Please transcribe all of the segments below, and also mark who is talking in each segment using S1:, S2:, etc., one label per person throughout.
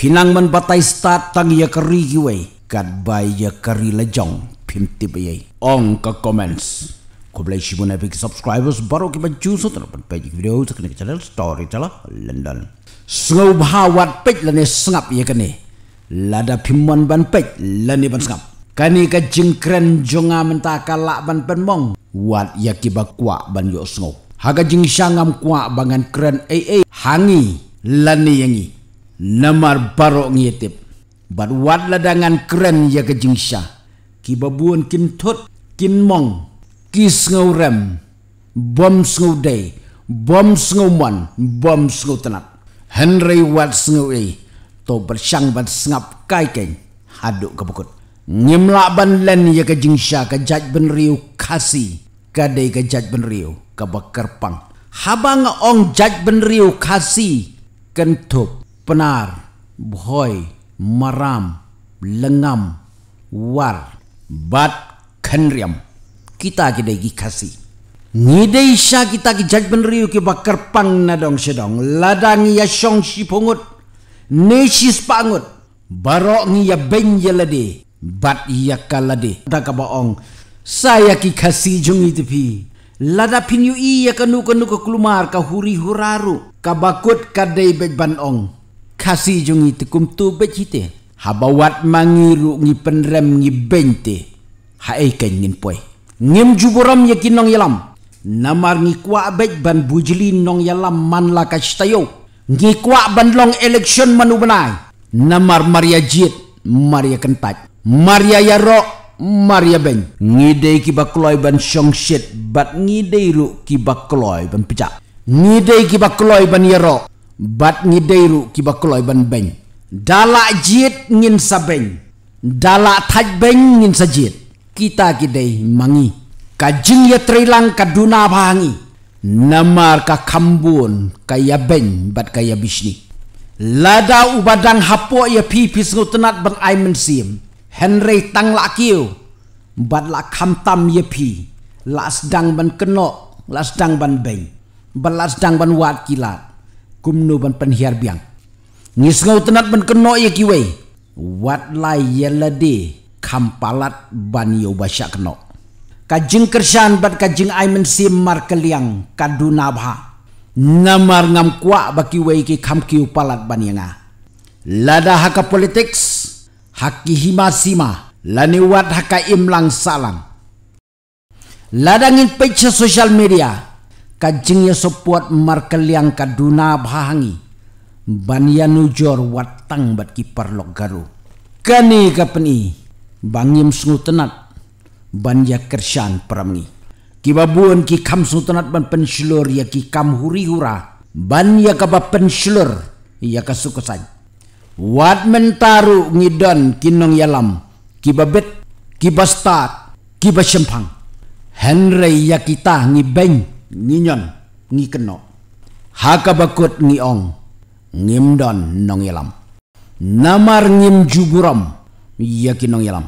S1: Pinang man batay statang ya kari kiway. kat ya kari lejong. Pimti bayay. Ong ka comments. Kublai shibu na subscribers baru kita juso terdapat page video terkena channel story cala London. Sengau bahawat page lani sengap ya kene. Lada pimuan ban page lani ban sengap. Kani ka keren jonga mentaka lak ban penmong. Wat ya kiba kuak ban yo sengau. Haga jing syangam kuak bangan kren AA hangi lani yangi namar barok ngitip bat wat ladangan keren ya ke jingsha ki babuan kin tut kin mong kis sngau rem bom sngau day bom sngau man bom sngau tenat henry wat sngau ei to bersang bat sngap kai keng haduk kebekut nyemla ban len ya ke jingsha ke jaj ben riu kasi kadai ke jaj ben riu ke pang habang ong jaj ben riu kasi kentup penar, bhoi, maram, lengam, war, bat khenriam, Kita kidai gi khasi. Ngidai sya kita ki judgment riu ki bakar pang na dong sedong. Ladang ya shong si pungut. Neshis pangut. Barok ngi ya ben ya lade. Bat ya kalade. Daka baong. Saya ki kasih jung pi Lada pinyu iya kanu kanu kulumar ka huri huraru. Kabakut kadai bed banong kasih jungi tekum tu bejite habawat mangiru ngi penrem ngi bente e ken ngin poi ngim juburam yakin nong yalam namar ngi kwa bej ban bujli nong yalam man la kashtayo ngi kwa ban long election manu benai namar maria jit maria kentat maria yaro maria ben ngi ki bakloi ban shong shit bat ngide ru ki bakloi ban pecah ngide ki bakloi ban yaro bat ngi deyru ki ba kloy ban beñ dala jiet ngin sa beñ dala thaj beñ ngin sa jiet kita ki dey mangi ka jing ya trilang Lanka duna bangi namar ka kambun ka ya beñ bat ka ya bishni lada ubadang hapo ya pi ngutenat ban aimen sim henry tang lakiu bat la kam tam ya pi las dang ban keno las dang ban beng bat dang ban wat kilat kumno ban panhiar biang ngisngau tenat ban keno ye kiwe. wat lai yelade kampalat ban yo basya keno kajeng kersan bat kajeng aimen sim mar keliang kaduna bha namar ngam kwa baki we ki kam kiu upalat ban yanga lada haka politics haki hima sima lani wat haka imlang salang ladangin pecha social media kajingnya sepuat markeliang kaduna bahangi bania ya nujor watang bat kipar lok garu kani kapani? bangim sungutenat banja ya kershan perangi kibabuan ki kam sungutenat ban pensilur ya ki kam huri hura banja kaba pensilur ya kasukasan ya wat mentaru ngidan kinong yalam kibabet kibastat kibasempang henry ya kita ngibeng nginyon ngi keno bakut ngi ong ngim don nong yalam namar ngim juburam yakin nong yalam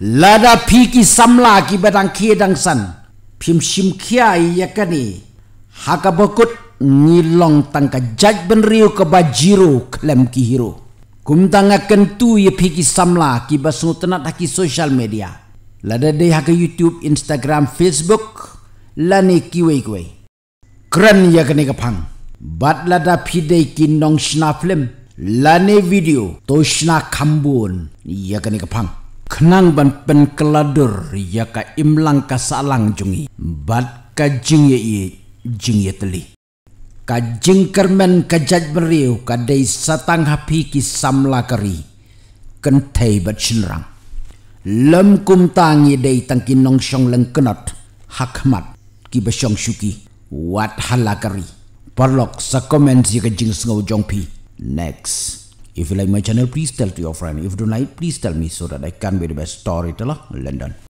S1: lada piki samla ki batang kia dang san pim sim kia yakani bakut ngi long tangka jaj ben riu ke bajiru klem ki hiro kumtanga kentu ye piki samla ki basung tenat haki social media lada deh haka youtube instagram facebook lani kiwei kiwe kran ya kene kapang bat lada pidei kin nong shna film lani video to shna kambun ya kene kapang kenang ban pen keladur ya ka imlang ka salang jungi bat ka jing ye ye jing ye teli ka jing kermen ka jaj beriu ka dei satang hapi ki samla kari kentai bat shinrang lem kum tangi dei tangkin nong shong leng kenot hakmat ki besong shuki wat halakari parlok sa comment si ka jing sngau jong pi next if you like my channel please tell to your friend if you don't like please tell me so that i can be the best storyteller london